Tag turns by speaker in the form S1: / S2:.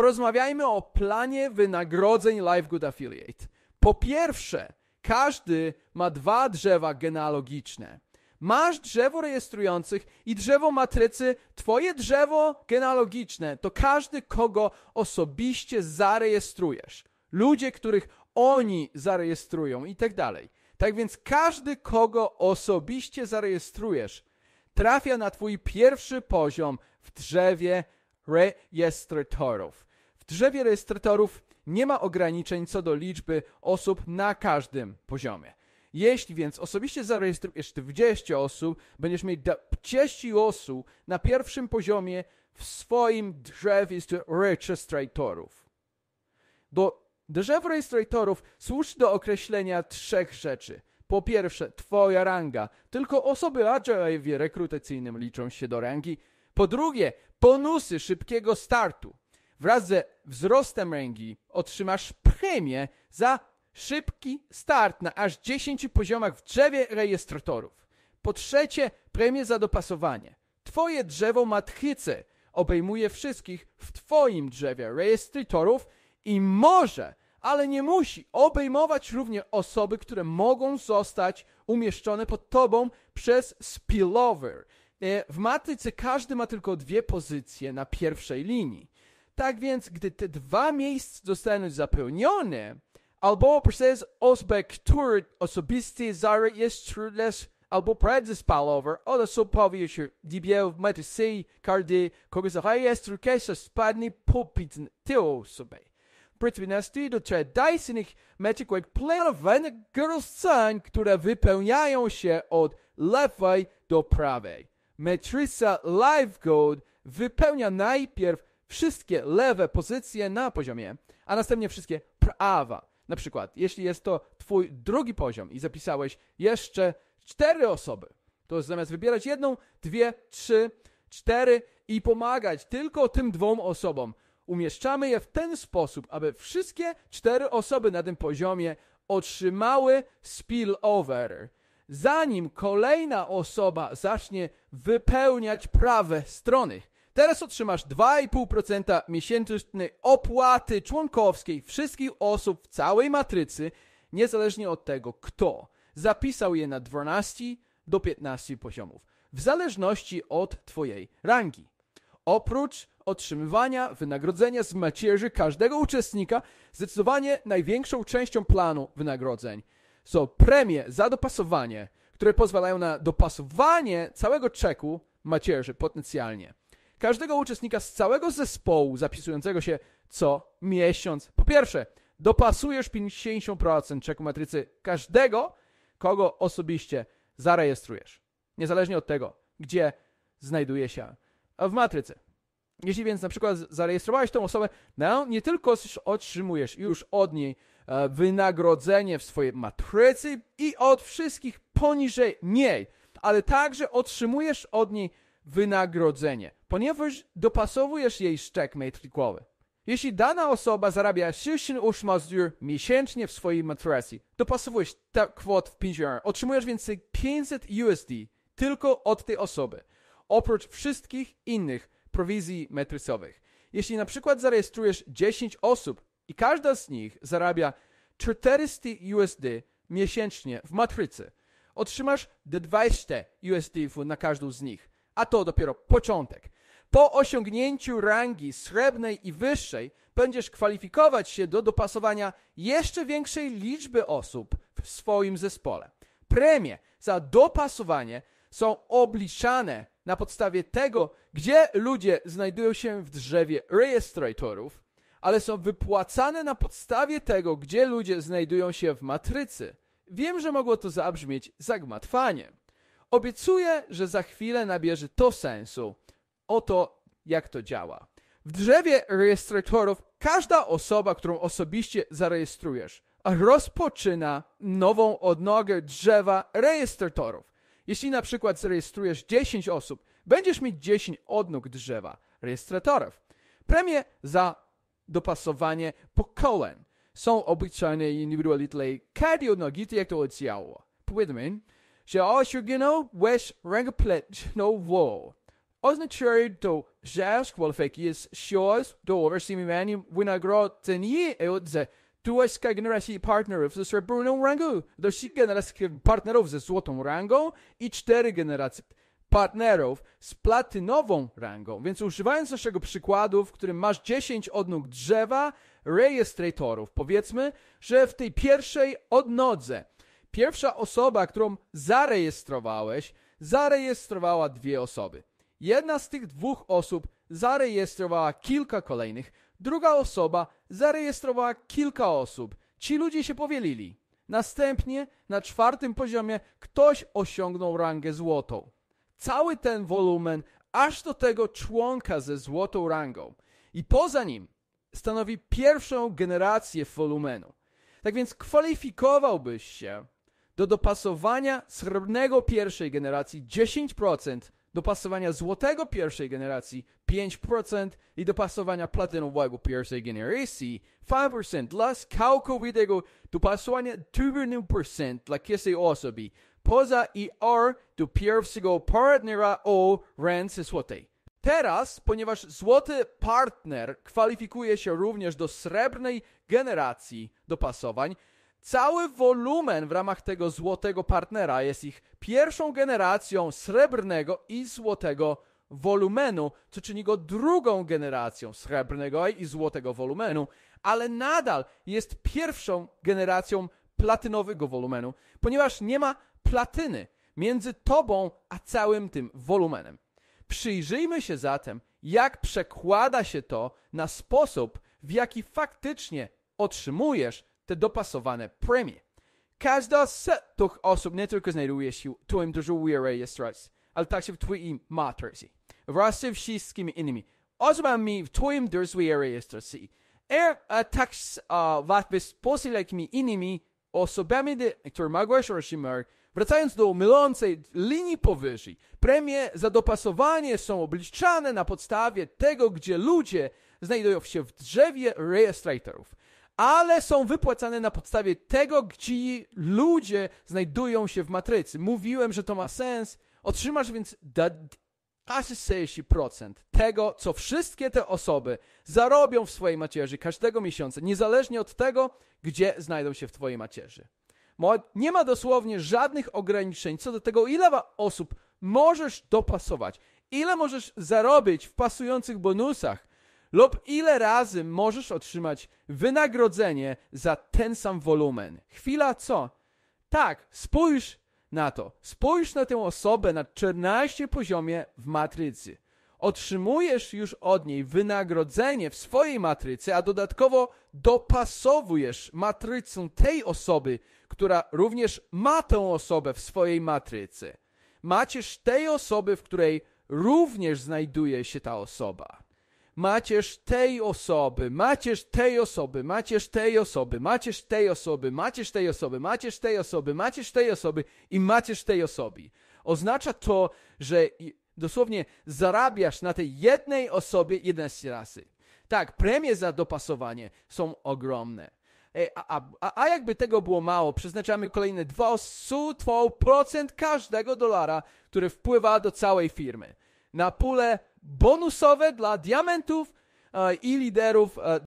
S1: Porozmawiajmy o planie wynagrodzeń Live Good Affiliate. Po pierwsze, każdy ma dwa drzewa genealogiczne. Masz drzewo rejestrujących i drzewo matrycy, twoje drzewo genealogiczne to każdy, kogo osobiście zarejestrujesz. Ludzie, których oni zarejestrują i tak dalej. Tak więc każdy, kogo osobiście zarejestrujesz, trafia na twój pierwszy poziom w drzewie rejestratorów drzewie rejestratorów nie ma ograniczeń co do liczby osób na każdym poziomie. Jeśli więc osobiście zarejestrujesz 40 osób, będziesz mieć 10 osób na pierwszym poziomie w swoim drzewie rejestratorów. Do drzew rejestratorów służy do określenia trzech rzeczy. Po pierwsze, twoja ranga. Tylko osoby agile w rekrutacyjnym liczą się do rangi. Po drugie, bonusy szybkiego startu wraz ze wzrostem rangi otrzymasz premię za szybki start na aż 10 poziomach w drzewie rejestratorów. Po trzecie, premię za dopasowanie. Twoje drzewo matrycy obejmuje wszystkich w Twoim drzewie rejestratorów i może, ale nie musi obejmować również osoby, które mogą zostać umieszczone pod Tobą przez spillover. E, w matryce każdy ma tylko dwie pozycje na pierwszej linii. Tak więc, gdy te dwa miejsca zostaną zapełnione, albo przez osobę, która osobiście zarejestruje albo predespalover, ale są powiecie, diabeł metycy, kardy, kogo zarejestruje, że spadnie tej osoby. osobę. Przeciwności do tradycyjnych metyków planowanych stron, które wypełniają się od lewej do prawej. Metryca LiveGold wypełnia najpierw wszystkie lewe pozycje na poziomie, a następnie wszystkie prawa. Na przykład, jeśli jest to twój drugi poziom i zapisałeś jeszcze cztery osoby, to zamiast wybierać jedną, dwie, trzy, cztery i pomagać tylko tym dwóm osobom, umieszczamy je w ten sposób, aby wszystkie cztery osoby na tym poziomie otrzymały spillover, zanim kolejna osoba zacznie wypełniać prawe strony. Teraz otrzymasz 2,5% miesięcznej opłaty członkowskiej wszystkich osób w całej matrycy, niezależnie od tego, kto zapisał je na 12 do 15 poziomów, w zależności od Twojej rangi. Oprócz otrzymywania wynagrodzenia z macierzy każdego uczestnika, zdecydowanie największą częścią planu wynagrodzeń są premie za dopasowanie, które pozwalają na dopasowanie całego czeku macierzy potencjalnie każdego uczestnika z całego zespołu zapisującego się co miesiąc. Po pierwsze, dopasujesz 50% czeku matrycy każdego, kogo osobiście zarejestrujesz. Niezależnie od tego, gdzie znajduje się w matrycy. Jeśli więc na przykład zarejestrowałeś tą osobę, no, nie tylko otrzymujesz już od niej e, wynagrodzenie w swojej matrycy i od wszystkich poniżej niej, ale także otrzymujesz od niej wynagrodzenie, ponieważ dopasowujesz jej szczek metrykowy. Jeśli dana osoba zarabia 68 zł miesięcznie w swojej materacji, dopasowujesz tę kwotę w 5 euro, otrzymujesz więc 500 USD tylko od tej osoby, oprócz wszystkich innych prowizji metrycowych. Jeśli na przykład zarejestrujesz 10 osób i każda z nich zarabia 400 USD miesięcznie w matrycy, otrzymasz 20 USD na każdą z nich a to dopiero początek. Po osiągnięciu rangi srebrnej i wyższej będziesz kwalifikować się do dopasowania jeszcze większej liczby osób w swoim zespole. Premie za dopasowanie są obliczane na podstawie tego, gdzie ludzie znajdują się w drzewie rejestratorów, ale są wypłacane na podstawie tego, gdzie ludzie znajdują się w matrycy. Wiem, że mogło to zabrzmieć zagmatwaniem. Obiecuję, że za chwilę nabierze to sensu. Oto jak to działa. W drzewie rejestratorów każda osoba, którą osobiście zarejestrujesz, rozpoczyna nową odnogę drzewa rejestratorów. Jeśli na przykład zarejestrujesz 10 osób, będziesz mieć 10 odnóg drzewa rejestratorów. Premie za dopasowanie pokolen są obliczane indywidualnie dla każdej odnogi, jak to oddziało. Powiedzmy, że Georgiano West Rangoplano War. Oznaczuje to żarz kwalifikacji shores do oversimiwania wynagrodzenia od tułeczka generacji partnerów ze srebrną rangą, do trzeciej generacji partnerów ze złotą rangą i cztery generacji partnerów z platynową rangą. Więc używając naszego przykładu, w którym masz 10 odnóg drzewa rejestratorów, powiedzmy, że w tej pierwszej odnodze Pierwsza osoba, którą zarejestrowałeś, zarejestrowała dwie osoby. Jedna z tych dwóch osób zarejestrowała kilka kolejnych, druga osoba zarejestrowała kilka osób. Ci ludzie się powielili. Następnie na czwartym poziomie ktoś osiągnął rangę złotą. Cały ten wolumen aż do tego członka ze złotą rangą i poza nim stanowi pierwszą generację wolumenu. Tak więc kwalifikowałbyś się do dopasowania srebrnego pierwszej generacji 10%, dopasowania złotego pierwszej generacji 5% i dopasowania platynowego pierwszej generacji 5% dla całkowitego dopasowania 2% dla każdej osoby poza IR do pierwszego partnera o ręce złotej. Teraz, ponieważ złoty partner kwalifikuje się również do srebrnej generacji dopasowań, Cały wolumen w ramach tego złotego partnera jest ich pierwszą generacją srebrnego i złotego wolumenu, co czyni go drugą generacją srebrnego i złotego wolumenu, ale nadal jest pierwszą generacją platynowego wolumenu, ponieważ nie ma platyny między tobą a całym tym wolumenem. Przyjrzyjmy się zatem, jak przekłada się to na sposób, w jaki faktycznie otrzymujesz te dopasowane premie. Każda z tych osób nie tylko znajduje się w Twoim dużym rejestracji, ale także w Twoim matrycy, wraz z wszystkimi innymi osobami w Twoim dużym rejestracji. Er, a tak, uh, łatwiej posilekimi innymi osobami, które mogłeś otrzymać Wracając do mylącej linii powyżej, premie za dopasowanie są obliczane na podstawie tego, gdzie ludzie znajdują się w drzewie rejestratorów ale są wypłacane na podstawie tego, gdzie ludzie znajdują się w matrycy. Mówiłem, że to ma sens. Otrzymasz więc aż 60% tego, co wszystkie te osoby zarobią w swojej macierzy każdego miesiąca, niezależnie od tego, gdzie znajdą się w Twojej macierzy. Nie ma dosłownie żadnych ograniczeń co do tego, ile osób możesz dopasować, ile możesz zarobić w pasujących bonusach, lub ile razy możesz otrzymać wynagrodzenie za ten sam wolumen. Chwila co? Tak, spójrz na to. Spójrz na tę osobę na 14 poziomie w matrycy. Otrzymujesz już od niej wynagrodzenie w swojej matrycy, a dodatkowo dopasowujesz matrycę tej osoby, która również ma tę osobę w swojej matrycy. Macierz tej osoby, w której również znajduje się ta osoba macierz tej osoby, macierz tej osoby, macierz tej osoby, macierz tej osoby, macierz tej osoby, macierz tej osoby, macierz tej osoby i macierz tej osoby. Oznacza to, że dosłownie zarabiasz na tej jednej osobie 11 razy. Tak, premie za dopasowanie są ogromne. E, a, a, a, jakby tego było mało, przeznaczamy kolejne 2% każdego dolara, który wpływa do całej firmy na pule bonusowe dla diamentów e, i liderów e,